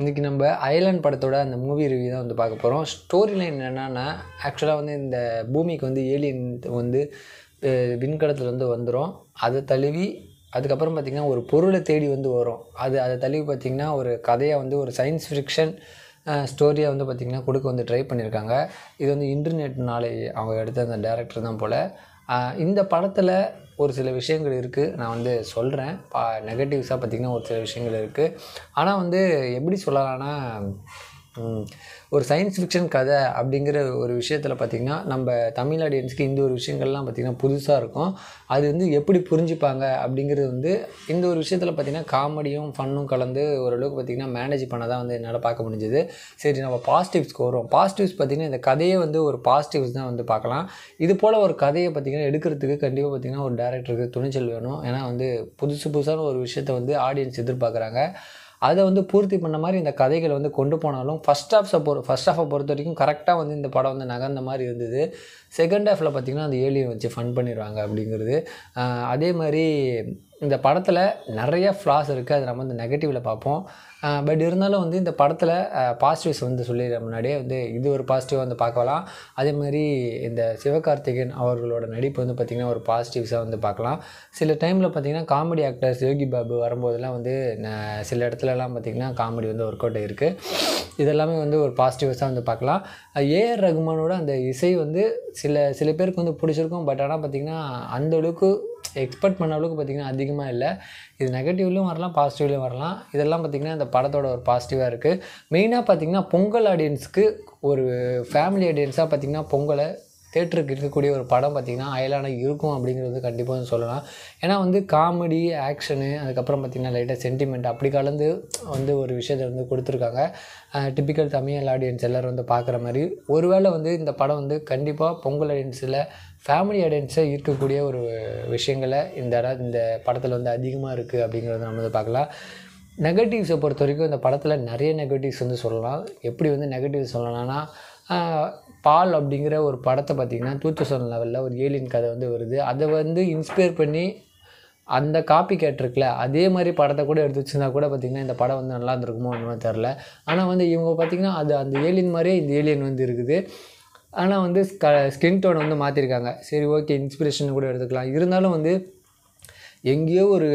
இன்றைக்கி நம்ம ஐலாண்ட் படத்தோட அந்த மூவி ரிவ்யூ தான் வந்து பார்க்க போகிறோம் ஸ்டோரி லைன் என்னென்னா ஆக்சுவலாக வந்து இந்த பூமிக்கு வந்து ஏலியன் வந்து விண்கலத்தில் வந்து வந்துடும் அதை தழுவி அதுக்கப்புறம் பார்த்திங்கன்னா ஒரு பொருளை தேடி வந்து வரும் அது அதை தழுவி பார்த்திங்கன்னா ஒரு கதையை வந்து ஒரு சயின்ஸ் ஃபிக்ஷன் ஸ்டோரியாக வந்து பார்த்திங்கன்னா கொடுக்க வந்து ட்ரை பண்ணியிருக்காங்க இது வந்து இன்டர்நெட்னாலே அவங்க எடுத்த அந்த டேரக்டர் தான் போல் இந்த படத்தில் ஒரு சில விஷயங்கள் இருக்குது நான் வந்து சொல்கிறேன் பா நெகட்டிவ்ஸாக பார்த்திங்கன்னா ஒரு சில விஷயங்கள் இருக்குது ஆனால் வந்து எப்படி சொல்லலாம்னா ஒரு சயின்ஸ் ஃபிக்ஷன் கதை அப்படிங்கிற ஒரு விஷயத்தில் பார்த்திங்கன்னா நம்ம தமிழ் ஆடியன்ஸ்க்கு இந்த ஒரு விஷயங்கள்லாம் பார்த்திங்கன்னா புதுசாக இருக்கும் அது வந்து எப்படி புரிஞ்சுப்பாங்க அப்படிங்கிறது வந்து இந்த ஒரு விஷயத்தில் பார்த்திங்கன்னா காமெடியும் ஃபன்னும் கலந்து ஓரளவுக்கு பார்த்திங்கன்னா மேனேஜ் பண்ண தான் வந்து என்னால் பார்க்க முடிஞ்சது சரி நம்ம பாசிட்டிவ்ஸ்க்கு வரும் பாசிட்டிவ்ஸ் பார்த்திங்கன்னா இந்த கதையை வந்து ஒரு பாசிட்டிவ்ஸ் தான் வந்து பார்க்கலாம் இது போல் ஒரு கதையை பார்த்திங்கன்னா எடுக்கிறதுக்கு கண்டிப்பாக பார்த்திங்கன்னா ஒரு டேரக்டருக்கு துணிச்சல் வேணும் ஏன்னா வந்து புதுசு புதுசான ஒரு விஷயத்தை வந்து ஆடியன்ஸ் எதிர்பார்க்குறாங்க அதை வந்து பூர்த்தி பண்ண மாதிரி இந்த கதைகளை வந்து கொண்டு போனாலும் ஃபஸ்ட் ஆஃப் சப்போ ஃபஸ்ட் ஆஃபை பொறுத்த வரைக்கும் கரெக்டாக வந்து இந்த படம் வந்து நகர்ந்த மாதிரி இருந்தது செகண்ட் ஆஃபில் பார்த்திங்கன்னா அந்த ஏலியை வச்சு ஃபன் பண்ணிடுவாங்க அப்படிங்கிறது அதே மாதிரி இந்த படத்தில் நிறைய ஃப்ளாஸ் இருக்குது அது நம்ம வந்து நெகட்டிவில் பார்ப்போம் பட் இருந்தாலும் வந்து இந்த படத்தில் பாசிட்டிவ்ஸ் வந்து சொல்லிடுற முன்னாடியே வந்து இது ஒரு பாசிட்டிவாக வந்து பார்க்கலாம் அதே மாதிரி இந்த சிவகார்த்திகேயன் அவர்களோட நடிப்பு வந்து பார்த்திங்கன்னா ஒரு பாசிட்டிவ்ஸாக வந்து பார்க்கலாம் சில டைமில் பார்த்திங்கன்னா காமெடி ஆக்டர்ஸ் யோகி பாபு வரும்போதெல்லாம் வந்து சில இடத்துலலாம் பார்த்திங்கன்னா காமெடி வந்து ஒர்க் அவுட் இருக்குது இதெல்லாமே வந்து ஒரு பாசிட்டிவ்ஸாக வந்து பார்க்கலாம் ஏஆர் ரகுமானோட அந்த இசை வந்து சில சில பேருக்கு வந்து பிடிச்சிருக்கும் பட் ஆனால் பார்த்திங்கன்னா அந்தளவுக்கு எக்ஸ்பெக்ட் பண்ண அளவுக்கு பார்த்திங்கன்னா அதிகமாக இல்லை இது நெகட்டிவ்லையும் வரலாம் பாசிட்டிவ்லையும் வரலாம் இதெல்லாம் பார்த்திங்கன்னா இந்த படத்தோட ஒரு பாசிட்டிவாக இருக்குது மெயினாக பார்த்திங்கன்னா பொங்கல் ஆடியன்ஸுக்கு ஒரு ஃபேமிலி ஆடியன்ஸாக பார்த்திங்கன்னா பொங்கலை தேட்டருக்கு இருக்கக்கூடிய ஒரு படம் பார்த்திங்கன்னா அயலான இருக்கும் அப்படிங்கிறது கண்டிப்பாக வந்து சொல்லலாம் ஏன்னா வந்து காமெடி ஆக்ஷனு அதுக்கப்புறம் பார்த்திங்கன்னா லைட்டாக சென்டிமெண்ட் அப்படி கலந்து வந்து ஒரு விஷயத்தை வந்து கொடுத்துருக்காங்க டிப்பிக்கல் தமிழ் ஆடியன்ஸ் எல்லோரும் வந்து பார்க்குற மாதிரி ஒருவேளை வந்து இந்த படம் வந்து கண்டிப்பாக பொங்கல் ஆடியன்ஸில் ஃபேமிலி ஆடியன்ஸாக இருக்கக்கூடிய ஒரு விஷயங்களை இந்த இந்த படத்தில் வந்து அதிகமாக இருக்குது அப்படிங்கிறத நம்ம வந்து பார்க்கலாம் நெகட்டிவ்ஸை பொறுத்த வரைக்கும் இந்த படத்தில் நிறைய நெகட்டிவ்ஸ் வந்து சொல்லலாம் எப்படி வந்து நெகட்டிவ்ஸ் சொல்லலாம்னா பால் அப்படிங்கிற ஒரு படத்தை பார்த்திங்கன்னா டூ தௌசண்ட் லெவலில் ஒரு ஏலியன் கதை வந்து வருது அதை வந்து இன்ஸ்பயர் பண்ணி அந்த காப்பி கேட்டிருக்குல அதே மாதிரி படத்தை கூட எடுத்து வச்சுருந்தா கூட பார்த்திங்கன்னா இந்த படம் வந்து நல்லா இருந்திருக்குமோ ஒன்றுமே தெரில ஆனால் வந்து இவங்க பார்த்திங்கன்னா அது அந்த ஏலியன் மாதிரியே இந்த ஏலியன் வந்து இருக்குது ஆனால் வந்து ஸ்கின் டோன் வந்து மாற்றிருக்காங்க சரி ஓகே இன்ஸ்பிரேஷன் கூட எடுத்துக்கலாம் இருந்தாலும் வந்து எங்கேயோ ஒரு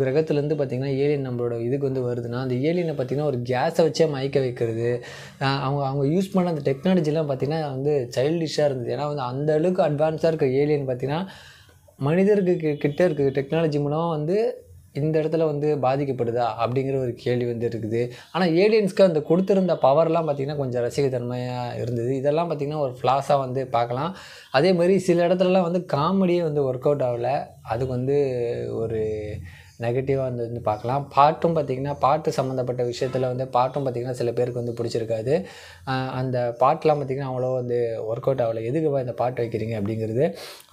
கிரகத்துலேருந்து பார்த்திங்கன்னா ஏலியன் நம்மளோட இதுக்கு வந்து வருதுன்னா அந்த ஏலியனை பார்த்திங்கன்னா ஒரு கேஸை வச்சே மயக்க வைக்கிறது அவங்க அவங்க யூஸ் பண்ண அந்த டெக்னாலஜிலாம் பார்த்திங்கன்னா வந்து சைல்டிஷாக இருந்தது ஏன்னா வந்து அந்த அளவுக்கு அட்வான்ஸாக இருக்க ஏலியன் பார்த்திங்கன்னா மனிதருக்கு கிட்டே இருக்க டெக்னாலஜி மூலமாக வந்து இந்த இடத்துல வந்து பாதிக்கப்படுதா அப்படிங்கிற ஒரு கேள்வி வந்து இருக்குது ஆனால் ஏலியன்ஸ்க்கு அந்த கொடுத்துருந்த பவர்லாம் பார்த்திங்கன்னா கொஞ்சம் ரசிகத்தன்மையாக இருந்தது இதெல்லாம் பார்த்திங்கன்னா ஒரு ஃப்ளாஸாக வந்து பார்க்கலாம் அதே மாதிரி சில இடத்துலலாம் வந்து காமெடியே வந்து ஒர்க் அவுட் ஆகலை அதுக்கு வந்து ஒரு நெகட்டிவாக வந்து வந்து பார்க்கலாம் பாட்டும் பார்த்திங்கன்னா பாட்டு சம்மந்தப்பட்ட விஷயத்தில் வந்து பாட்டும் பார்த்திங்கன்னா சில பேருக்கு வந்து பிடிச்சிருக்காது அந்த பாட்டெலாம் பார்த்திங்கன்னா அவ்வளோ வந்து ஒர்க் அவுட் ஆகலை எதுக்கு இந்த பாட்டு வைக்கிறீங்க அப்படிங்கிறது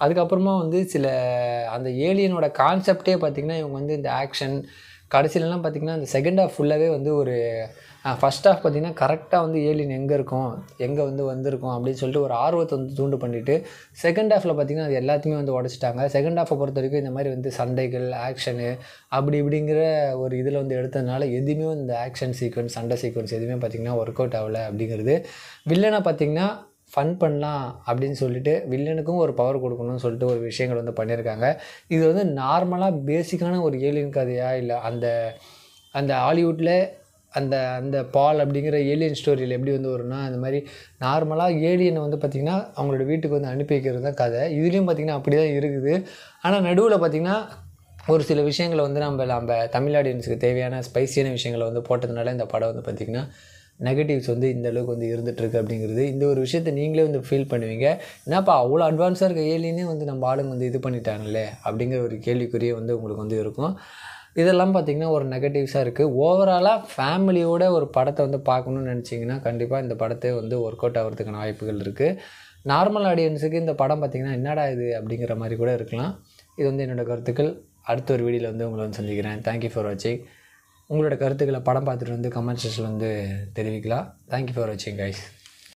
அதுக்கப்புறமா வந்து சில அந்த ஏலியனோட கான்செப்டே பார்த்திங்கன்னா இவங்க வந்து இந்த ஆக்ஷன் கடைசிலலாம் பார்த்திங்கன்னா அந்த செகண்ட் ஹாஃப் ஃபுல்லாகவே வந்து ஒரு ஃபஸ்ட் ஹாஃப் பார்த்திங்கன்னா கரெக்டாக வந்து ஏலியன் எங்கே இருக்கும் எங்கே வந்து வந்திருக்கும் அப்படின்னு சொல்லிட்டு ஒரு ஆர்வத்தை வந்து தூண்டு பண்ணிவிட்டு செகண்ட் ஹாஃபில் பார்த்திங்கன்னா அது எல்லாத்தையுமே வந்து உடச்சிட்டாங்க செகண்ட் ஹாஃபை பொறுத்த வரைக்கும் இந்த மாதிரி வந்து சண்டைகள் ஆக்ஷனு அப்படி இப்படிங்கிற ஒரு இதில் வந்து எடுத்ததுனால எதுவுமே இந்த ஆக்ஷன் சீக்வன்ஸ் சண்டை சீக்வன்ஸ் எதுவுமே பார்த்திங்கன்னா ஒர்க் அவுட் ஆகலை அப்படிங்கிறது வில்லனை பார்த்திங்கன்னா ஃபன் பண்ணலாம் அப்படின்னு சொல்லிட்டு வில்லனுக்கும் ஒரு பவர் கொடுக்கணும்னு சொல்லிட்டு ஒரு விஷயங்கள் வந்து பண்ணியிருக்காங்க இது வந்து நார்மலாக பேசிக்கான ஒரு ஏலியன் கதையா இல்லை அந்த அந்த ஹாலிவுட்டில் அந்த அந்த பால் அப்படிங்கிற ஏலியன் ஸ்டோரியில் எப்படி வந்து வரும்னா அந்த மாதிரி நார்மலாக ஏலியனை வந்து பார்த்திங்கன்னா அவங்களோட வீட்டுக்கு வந்து அனுப்பி வைக்கிறது தான் கதை இதுலேயும் பார்த்திங்கன்னா அப்படி தான் இருக்குது ஆனால் நடுவில் பார்த்திங்கன்னா ஒரு சில விஷயங்களை வந்து நம்ம நம்ம தமிழ் ஆடியன்ஸுக்கு தேவையான ஸ்பைசியான விஷயங்களை வந்து போட்டதுனால இந்த படம் வந்து பார்த்திங்கன்னா நெகட்டிவ்ஸ் வந்து இந்த அளவுக்கு வந்து இருந்துகிட்ருக்கு அப்படிங்கிறது இந்த ஒரு விஷயத்தை நீங்களே வந்து ஃபீல் பண்ணுவீங்க என்னப்பா அவ்வளோ அட்வான்ஸாக இருக்க ஏலினே வந்து நம்ம ஆளுங்க வந்து இது பண்ணிட்டாங்களே அப்படிங்கிற ஒரு கேள்விக்குரிய வந்து உங்களுக்கு வந்து இருக்கும் இதெல்லாம் பார்த்திங்கன்னா ஒரு நெகட்டிவ்ஸாக இருக்குது ஓவராலாக ஃபேமிலியோட ஒரு படத்தை வந்து பார்க்கணுன்னு நினச்சிங்கன்னா கண்டிப்பாக இந்த படத்தை வந்து ஒர்க் அவுட் ஆகிறதுக்கான வாய்ப்புகள் இருக்குது நார்மல் ஆடியன்ஸுக்கு இந்த படம் பார்த்திங்கன்னா என்னடா இது அப்படிங்கிற மாதிரி கூட இருக்கலாம் இது வந்து என்னோடய கருத்துக்கள் அடுத்த ஒரு வீடியோவில் வந்து உங்களை வந்து சந்திக்கிறேன் தேங்க்யூ ஃபார் வாட்சிங் உங்களோட கருத்துக்களை படம் பார்த்துட்டு வந்து கமெண்ட் செக்ஷன் வந்து தெரிவிக்கலாம் தேங்க்யூ ஃபார் வாட்சிங் கைஸ்